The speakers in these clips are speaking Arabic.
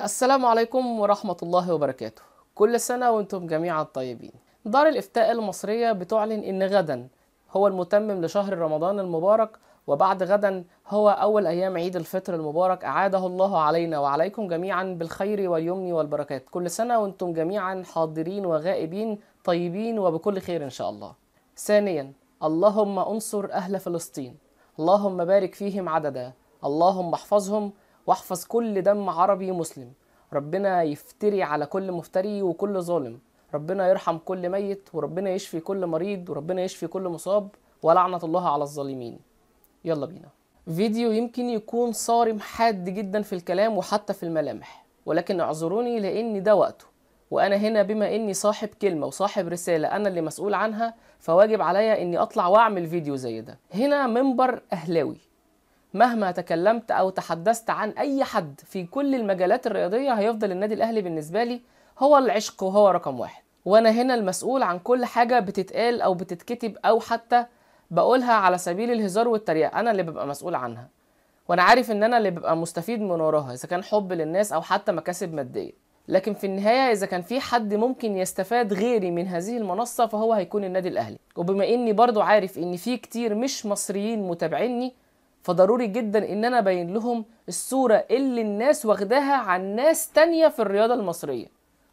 السلام عليكم ورحمة الله وبركاته كل سنة وانتم جميعا طيبين دار الإفتاء المصرية بتعلن إن غدا هو المتمم لشهر رمضان المبارك وبعد غدا هو أول أيام عيد الفطر المبارك أعاده الله علينا وعليكم جميعا بالخير واليمن والبركات كل سنة وانتم جميعا حاضرين وغائبين طيبين وبكل خير إن شاء الله ثانيا اللهم انصر أهل فلسطين اللهم بارك فيهم عددا اللهم احفظهم واحفظ كل دم عربي مسلم ربنا يفتري على كل مفتري وكل ظالم ربنا يرحم كل ميت وربنا يشفي كل مريض وربنا يشفي كل مصاب ولعنة الله على الظالمين يلا بينا فيديو يمكن يكون صارم حاد جدا في الكلام وحتى في الملامح ولكن اعذروني لان ده وقته وانا هنا بما اني صاحب كلمه وصاحب رساله انا اللي مسؤول عنها فواجب عليا اني اطلع واعمل فيديو زي ده هنا منبر اهلاوي مهما تكلمت او تحدثت عن اي حد في كل المجالات الرياضيه هيفضل النادي الاهلي بالنسبه لي هو العشق وهو رقم واحد وانا هنا المسؤول عن كل حاجه بتتقال او بتتكتب او حتى بقولها على سبيل الهزار والتريقه انا اللي ببقى مسؤول عنها وانا عارف ان انا اللي ببقى مستفيد من وراها اذا كان حب للناس او حتى مكاسب ماديه لكن في النهاية إذا كان في حد ممكن يستفاد غيري من هذه المنصة فهو هيكون النادي الأهلي وبما إني برضو عارف إن في كتير مش مصريين متابعيني فضروري جدا ان انا ابين لهم الصوره اللي الناس واخداها عن ناس تانية في الرياضه المصريه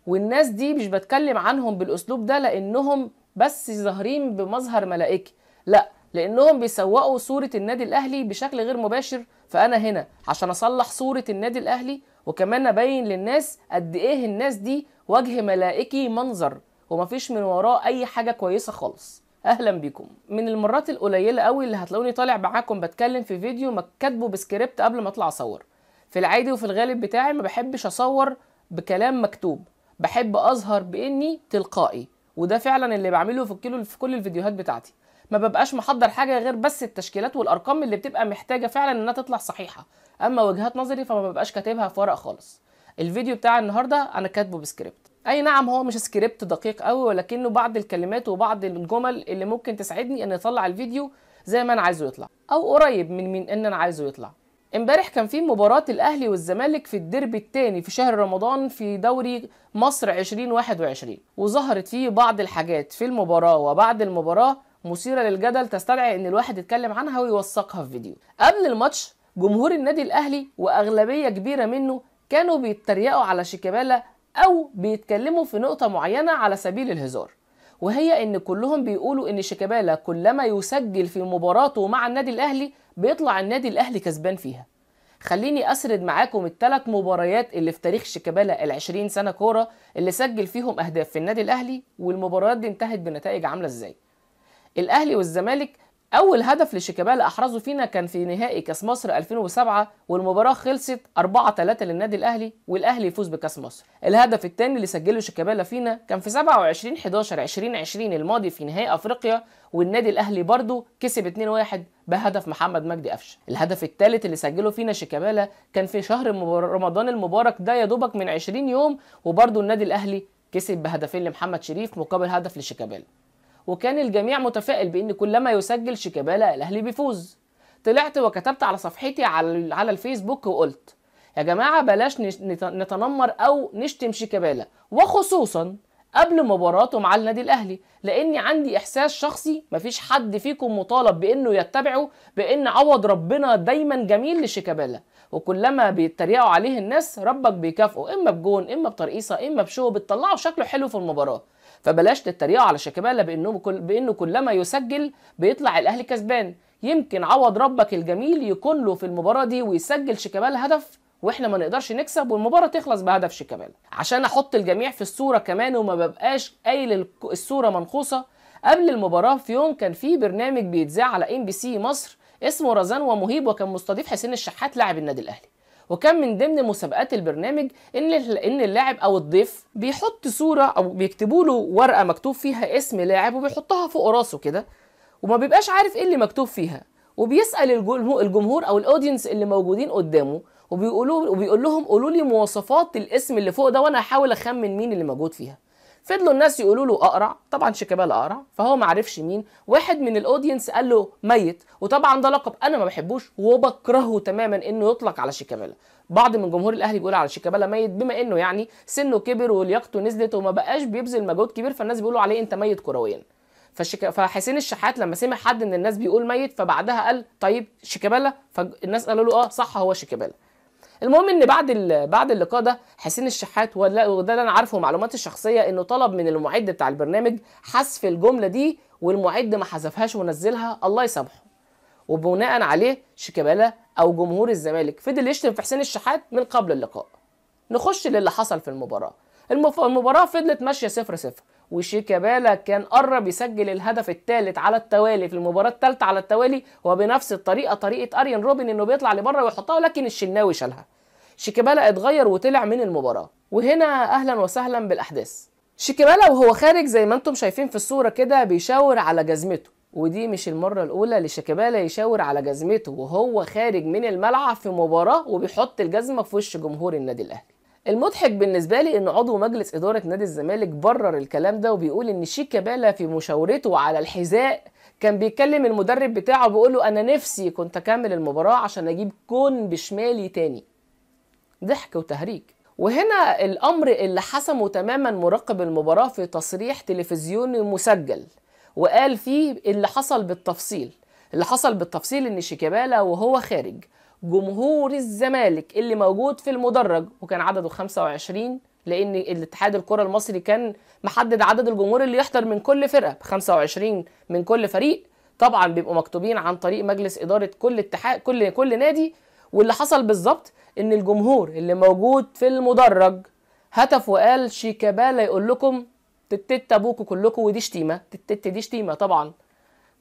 والناس دي مش بتكلم عنهم بالاسلوب ده لانهم بس ظاهرين بمظهر ملائكي لا لانهم بيسوقوا صوره النادي الاهلي بشكل غير مباشر فانا هنا عشان اصلح صوره النادي الاهلي وكمان ابين للناس قد ايه الناس دي وجه ملائكي منظر ومفيش من وراه اي حاجه كويسه خالص اهلا بيكم من المرات القليله قوي اللي هتلاقوني طالع معاكم بتكلم في فيديو مكتبه كاتبه بسكريبت قبل ما اطلع اصور في العادي وفي الغالب بتاعي ما بحبش اصور بكلام مكتوب بحب اظهر باني تلقائي وده فعلا اللي بعمله في الكيلو في كل الفيديوهات بتاعتي ما ببقاش محضر حاجه غير بس التشكيلات والارقام اللي بتبقى محتاجه فعلا انها تطلع صحيحه اما وجهات نظري فما ببقاش كاتبها في ورق خالص الفيديو بتاع النهارده انا كاتبه بسكريبت اي نعم هو مش سكريبت دقيق قوي ولكنه بعض الكلمات وبعض الجمل اللي ممكن تساعدني ان اطلع الفيديو زي ما انا عايزه يطلع او قريب من من ان انا عايزه يطلع امبارح كان في مباراة الأهلي والزمالك في الديربي الثاني في شهر رمضان في دوري مصر 2021 وظهرت فيه بعض الحاجات في المباراة وبعد المباراة مثيرة للجدل تستدعي إن الواحد يتكلم عنها ويوثقها في فيديو. قبل الماتش جمهور النادي الأهلي وأغلبية كبيرة منه كانوا بيتريقوا على شيكابالا أو بيتكلموا في نقطة معينة على سبيل الهزار وهي إن كلهم بيقولوا إن شيكابالا كلما يسجل في مباراته مع النادي الأهلي بيطلع النادي الأهلي كسبان فيها خليني أسرد معاكم الثلاث مباريات اللي في تاريخ شيكابالا العشرين سنة كورة اللي سجل فيهم أهداف في النادي الأهلي والمباريات دي انتهت بنتائج عاملة إزاي الأهلي والزمالك اول هدف لشيكابالا احرزه فينا كان في نهائي كاس مصر 2007 والمباراه خلصت 4 3 للنادي الاهلي والاهلي يفوز بكاس مصر الهدف الثاني اللي سجله شيكابالا فينا كان في 27 11 2020 الماضي في نهائي افريقيا والنادي الاهلي برضه كسب 2-1 بهدف محمد مجدي قفشه الهدف الثالث اللي سجله فينا شيكابالا كان في شهر رمضان المبارك ده يا دوبك من 20 يوم وبرضه النادي الاهلي كسب بهدفين لمحمد شريف مقابل هدف لشيكابالا وكان الجميع متفائل بان كلما يسجل شيكابالا الاهلي بيفوز طلعت وكتبت على صفحتي على على الفيسبوك وقلت يا جماعه بلاش نتنمر او نشتم شيكابالا وخصوصا قبل مباراته مع النادي الاهلي لاني عندي احساس شخصي مفيش حد فيكم مطالب بانه يتبعه بان عوض ربنا دايما جميل لشيكابالا وكلما بيتريقوا عليه الناس ربك بيكافئه اما بجون اما بترقيصه اما بشو بتطلعه شكله حلو في المباراه فبلاش تتريقوا على شيكابالا بانه بانه كلما يسجل بيطلع الاهلي كسبان يمكن عوض ربك الجميل يكون له في المباراه دي ويسجل شيكابالا هدف واحنا ما نقدرش نكسب والمباراه تخلص بهدف شيكابالا عشان احط الجميع في الصوره كمان وما ببقاش قايل الصوره منقوصه قبل المباراه في يوم كان في برنامج بيتذاع على ام بي سي مصر اسمه رزان ومهيب وكان مستضيف حسين الشحات لاعب النادي الاهلي وكان من ضمن مسابقات البرنامج ان ان اللاعب او الضيف بيحط صوره او بيكتبوا له ورقه مكتوب فيها اسم لاعب وبيحطها فوق راسه كده وما بيبقاش عارف ايه اللي مكتوب فيها وبيسال الجمهور او الاودينس اللي موجودين قدامه وبيقولوا وبيقول لهم قولوا لي مواصفات الاسم اللي فوق ده وانا هحاول اخمن مين اللي موجود فيها فضلوا الناس يقولوا له اقرع طبعا شيكابالا اقرع فهو ما عرفش مين واحد من الاودينس قال له ميت وطبعا ده لقب انا ما بحبوش وبكرهه تماما انه يطلق على شيكابالا بعض من جمهور الاهلي بيقول على شيكابالا ميت بما انه يعني سنه كبر ولياقته نزلت وما بقاش بيبذل مجهود كبير فالناس بيقولوا عليه انت ميت كرويا فشك... فحسين الشحات لما سمع حد من الناس بيقول ميت فبعدها قال طيب شيكابالا فالناس قالوا له اه صح هو شيكابالا المهم ان بعد بعد اللقاء ده حسين الشحات وده اللي انا عارفه معلوماتي الشخصيه انه طلب من المعد بتاع البرنامج حذف الجمله دي والمعد ما حذفهاش ونزلها الله يسامحه وبناء عليه شيكابالا او جمهور الزمالك فضل يشتم في حسين الشحات من قبل اللقاء نخش للي حصل في المباراه المباراه فضلت ماشيه صفر صفر وشيكابالا كان قرب يسجل الهدف الثالث على التوالي في المباراه الثالثه على التوالي وبنفس الطريقه طريقه اريان روبن انه بيطلع لبره ويحطها ولكن الشناوي شالها شيكابالا اتغير وطلع من المباراه وهنا اهلا وسهلا بالاحداث شيكابالا وهو خارج زي ما انتم شايفين في الصوره كده بيشاور على جزمته ودي مش المرة الأولى لشيكابالا يشاور على جزمته وهو خارج من الملعب في مباراة وبيحط الجزمة في وش جمهور النادي الأهلي المضحك بالنسبه لي ان عضو مجلس اداره نادي الزمالك برر الكلام ده وبيقول ان شيكا بالا في مشاورته على الحذاء كان بيكلم المدرب بتاعه بيقول له انا نفسي كنت اكمل المباراه عشان اجيب كون بشمالي تاني ضحك وتهريج وهنا الامر اللي حسمه تماما مراقب المباراه في تصريح تلفزيوني مسجل وقال فيه اللي حصل بالتفصيل اللي حصل بالتفصيل ان شيكابالا وهو خارج جمهور الزمالك اللي موجود في المدرج وكان عدده 25 لان الاتحاد الكره المصري كان محدد عدد الجمهور اللي يحضر من كل فرقه ب 25 من كل فريق طبعا بيبقوا مكتوبين عن طريق مجلس اداره كل اتحاد كل كل نادي واللي حصل بالظبط ان الجمهور اللي موجود في المدرج هتف وقال شيكابالا يقول لكم تتت ابوكوا كلكم ودي شتيمه تتت دي شتيمه طبعا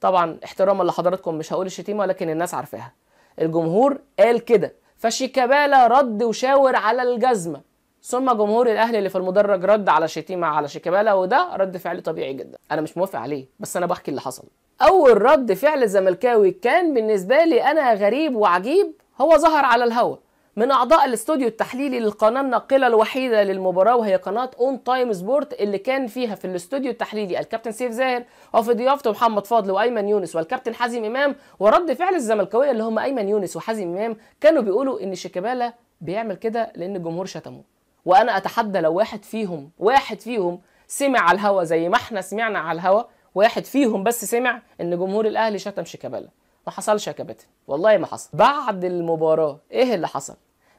طبعا احتراما لحضراتكم مش هقول الشتيمه ولكن الناس عارفاها الجمهور قال كده فشيكابالا رد وشاور على الجزمة ثم جمهور الاهلي اللي في المدرج رد على شتيمه على شيكابالا وده رد فعل طبيعي جدا انا مش موافق عليه بس انا بحكي اللي حصل اول رد فعل زملكاوي كان بالنسبه لي انا غريب وعجيب هو ظهر على الهوا من اعضاء الاستوديو التحليلي للقناه الناقله الوحيده للمباراه وهي قناه اون تايم سبورت اللي كان فيها في الاستوديو التحليلي الكابتن سيف زاهر وفي ضيافته محمد فضل وايمن يونس والكابتن حازم امام ورد فعل الزملكاويه اللي هم ايمن يونس وحازم امام كانوا بيقولوا ان شيكابالا بيعمل كده لان الجمهور شتمه وانا اتحدى لو واحد فيهم واحد فيهم سمع على الهوا زي ما احنا سمعنا على الهوا واحد فيهم بس سمع ان جمهور الاهلي شتم شيكابالا ما حصلش يا كابتن والله ما حصل بعد المباراه ايه اللي حصل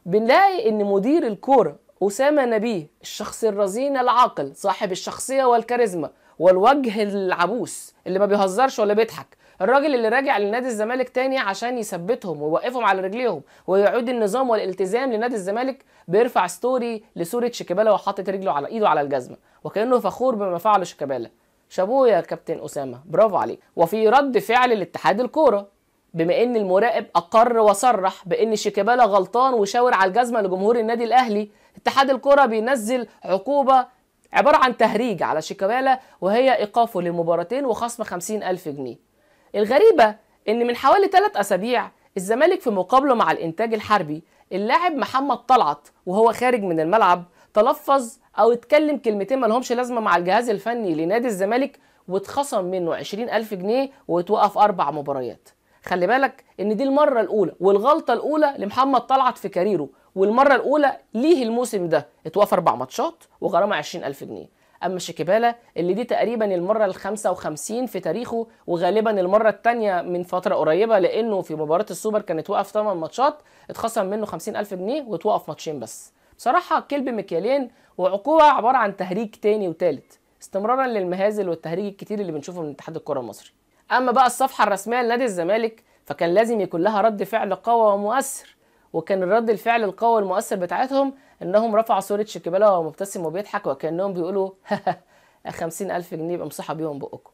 بنلاقي ان مدير الكوره اسامه نبيه الشخص الرزين العاقل صاحب الشخصيه والكاريزما والوجه العبوس اللي ما بيهزرش ولا بيضحك الراجل اللي راجع لنادي الزمالك تاني عشان يثبتهم ويوقفهم على رجليهم ويعود النظام والالتزام لنادي الزمالك بيرفع ستوري لصوره شيكابالا وحاطط رجله على ايده على الجزمه وكانه فخور بما فعله شيكابالا شابوه يا كابتن اسامه برافو عليك وفي رد فعل الاتحاد الكوره بما ان المراقب اقر وصرح بان شيكابالا غلطان وشاور على الجزمه لجمهور النادي الاهلي اتحاد الكره بينزل عقوبه عباره عن تهريج على شيكابالا وهي ايقافه لمباراتين وخصم 50000 جنيه الغريبه ان من حوالي 3 اسابيع الزمالك في مقابله مع الانتاج الحربي اللاعب محمد طلعت وهو خارج من الملعب تلفظ او اتكلم كلمتين ملهمش لازمه مع الجهاز الفني لنادي الزمالك واتخصم منه 20000 جنيه واتوقف اربع مباريات خلي بالك ان دي المره الاولى والغلطه الاولى لمحمد طلعت في كاريره والمره الاولى ليه الموسم ده اتوفى اربع ماتشات وغرامه 20000 جنيه اما شيكيبالا اللي دي تقريبا المره ال 55 في تاريخه وغالبا المره الثانيه من فتره قريبه لانه في مباراه السوبر كانت وقف 8 ماتشات اتخصم منه 50000 جنيه واتوقف ماتشين بس بصراحه كلب مكيالين وعقوبه عباره عن تهريج تاني وتالت استمرارا للمهازل والتهريج الكتير اللي بنشوفه من اتحاد الكره المصري اما بقى الصفحه الرسميه لنادي الزمالك فكان لازم يكون لها رد فعل قوي ومؤثر وكان الرد الفعل القوي المؤثر بتاعتهم انهم رفعوا صوره شيكابالا وهو مبتسم وبيضحك وكانهم بيقولوا خمسين ألف جنيه يبقى مصحى بيهم بقكم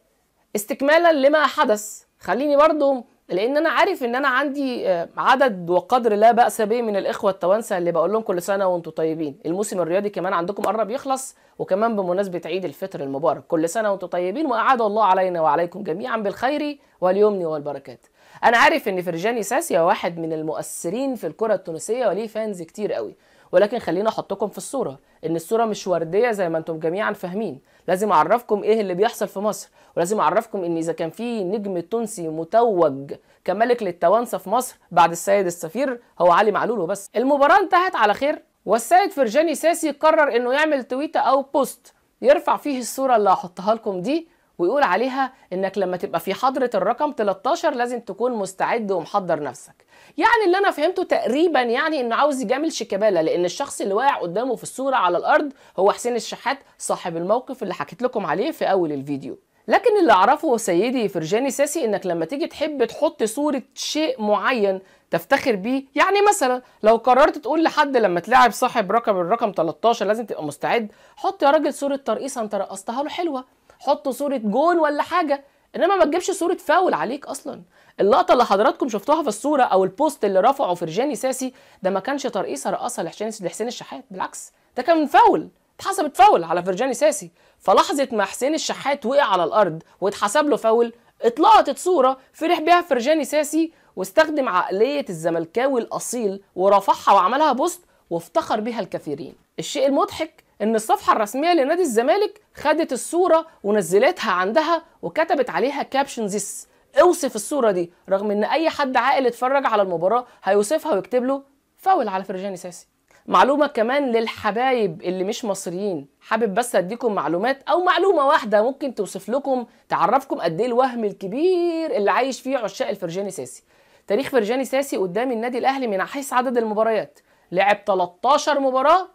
استكمالا لما حدث خليني برضو لان انا عارف ان انا عندي آه، عدد وقدر لا باس به من الاخوه التوانسه اللي بقول لهم كل سنه وانتم طيبين الموسم الرياضي كمان عندكم قرب يخلص وكمان بمناسبه عيد الفطر المبارك كل سنه وانتم طيبين واعاد الله علينا وعليكم جميعا بالخير واليمن والبركات انا عارف ان فرجاني ساسيا واحد من المؤثرين في الكره التونسيه وليه فانز كتير قوي ولكن خليني احطكم في الصوره ان الصوره مش ورديه زي ما انتم جميعا فاهمين لازم اعرفكم ايه اللي بيحصل في مصر ولازم اعرفكم ان اذا كان في نجم تونسي متوج كملك للتوانسه في مصر بعد السيد السفير هو علي معلول وبس المباراه انتهت على خير والسيد فرجاني ساسي قرر انه يعمل تويته او بوست يرفع فيه الصوره اللي هحطها لكم دي ويقول عليها انك لما تبقى في حضره الرقم 13 لازم تكون مستعد ومحضر نفسك يعني اللي انا فهمته تقريبا يعني انه عاوز يجامل شيكابالا لان الشخص اللي واقع قدامه في الصوره على الارض هو حسين الشحات صاحب الموقف اللي حكيت لكم عليه في اول الفيديو لكن اللي اعرفه سيدي فرجاني ساسي انك لما تيجي تحب تحط صوره شيء معين تفتخر بيه يعني مثلا لو قررت تقول لحد لما تلاعب صاحب رقم الرقم 13 لازم تبقى مستعد حط يا راجل صوره ترقيصه انت رقصتها له حلوه حط صوره جون ولا حاجه انما ما تجيبش صوره فاول عليك اصلا اللقطه اللي حضراتكم شفتوها في الصوره او البوست اللي رفعه فرجاني ساسي ده ما كانش ترقيصه رقصها لحسين لحسين الشحات بالعكس ده كان فاول اتحسبت فاول على فرجاني ساسي فلحظه ما حسين الشحات وقع على الارض واتحسب له فاول اتلقطت صوره فرح بيها فرجاني ساسي واستخدم عقليه الزملكاوي الاصيل ورفعها وعملها بوست وافتخر بها الكثيرين الشيء المضحك ان الصفحه الرسميه لنادي الزمالك خدت الصوره ونزلتها عندها وكتبت عليها كابشن زيس اوصف الصوره دي رغم ان اي حد عاقل اتفرج على المباراه هيوصفها ويكتب له فاول على فرجاني ساسي معلومة كمان للحبايب اللي مش مصريين حابب بس اديكم معلومات او معلومة واحدة ممكن توصف لكم تعرفكم قد ايه الوهم الكبير اللي عايش فيه عشاق الفرجاني ساسي تاريخ فرجاني ساسي قدام النادي الاهلي من حيث عدد المباريات لعب 13 مباراة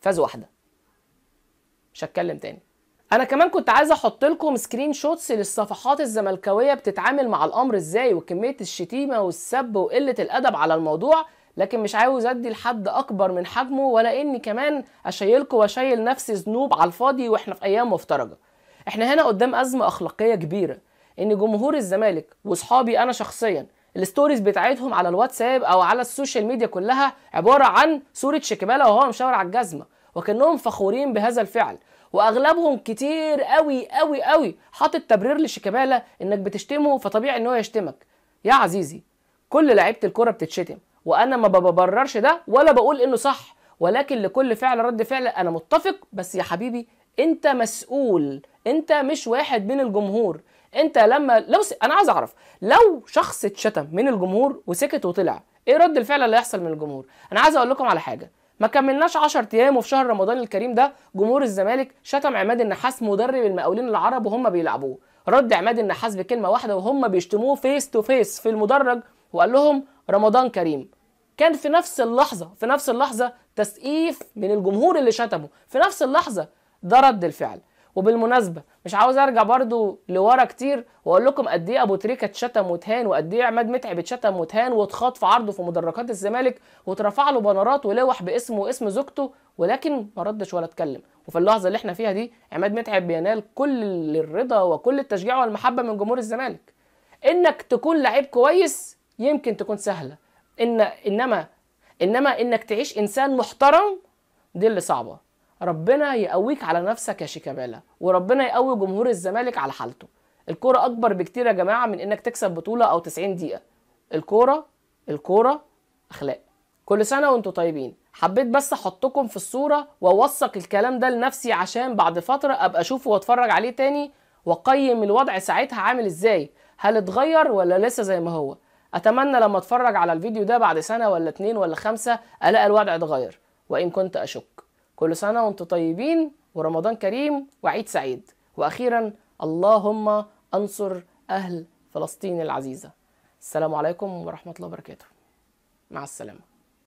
فاز واحدة مش هتكلم تاني انا كمان كنت عايز احط لكم سكرين شوتس للصفحات الزملكاويه بتتعامل مع الامر ازاي وكميه الشتيمه والسب وقله الادب على الموضوع لكن مش عاوز ادي لحد اكبر من حجمه ولا اني كمان اشيلكم واشيل نفسي ذنوب على الفاضي واحنا في ايام مفترجه احنا هنا قدام ازمه اخلاقيه كبيره ان جمهور الزمالك واصحابي انا شخصيا الستوريز بتاعتهم على الواتساب او على السوشيال ميديا كلها عباره عن صوره شيكابالا وهو مشاور على الجزمه وكانهم فخورين بهذا الفعل واغلبهم كتير قوي قوي قوي حاطط تبرير لشيكابالا انك بتشتمه فطبيعي ان هو يشتمك يا عزيزي كل لعيبه الكوره بتتشتم وانا ما ببررش ده ولا بقول انه صح ولكن لكل فعل رد فعل انا متفق بس يا حبيبي انت مسؤول انت مش واحد من الجمهور انت لما لو س... انا عايز اعرف لو شخص اتشتم من الجمهور وسكت وطلع ايه رد الفعل اللي هيحصل من الجمهور انا عايز اقول لكم على حاجه ما كملناش 10 ايام وفي شهر رمضان الكريم ده جمهور الزمالك شتم عماد النحاس مدرب المقاولين العرب وهم بيلعبوه رد عماد النحاس بكلمه واحده وهم بيشتموه فيس تو فيس في المدرج وقال لهم رمضان كريم كان في نفس اللحظه في نفس اللحظه تسقيف من الجمهور اللي شتمه في نفس اللحظه ده رد الفعل وبالمناسبه مش عاوز ارجع برضو لورا كتير واقول لكم قد ايه ابو تريكه اتشتم وتهان وقد ايه عماد متعب اتشتم وتهان واتخاط في عرضه في مدرجات الزمالك واترفع له بنرات ولوح باسمه واسم زوجته ولكن ما ردش ولا اتكلم وفي اللحظه اللي احنا فيها دي عماد متعب بينال كل الرضا وكل التشجيع والمحبه من جمهور الزمالك انك تكون لعيب كويس يمكن تكون سهله ان انما انما انك تعيش انسان محترم دي اللي صعبه ربنا يقويك على نفسك يا شيكابالا وربنا يقوي جمهور الزمالك على حالته الكوره اكبر بكتير يا جماعه من انك تكسب بطوله او 90 دقيقه الكوره الكوره اخلاق كل سنه وانتم طيبين حبيت بس احطكم في الصوره واوثق الكلام ده لنفسي عشان بعد فتره ابقى اشوفه واتفرج عليه تاني واقيم الوضع ساعتها عامل ازاي هل اتغير ولا لسه زي ما هو اتمنى لما اتفرج على الفيديو ده بعد سنه ولا اتنين ولا خمسه الاقي الوضع اتغير وان كنت اشك كل سنة وانتم طيبين ورمضان كريم وعيد سعيد وأخيرا اللهم أنصر أهل فلسطين العزيزة السلام عليكم ورحمة الله وبركاته مع السلامة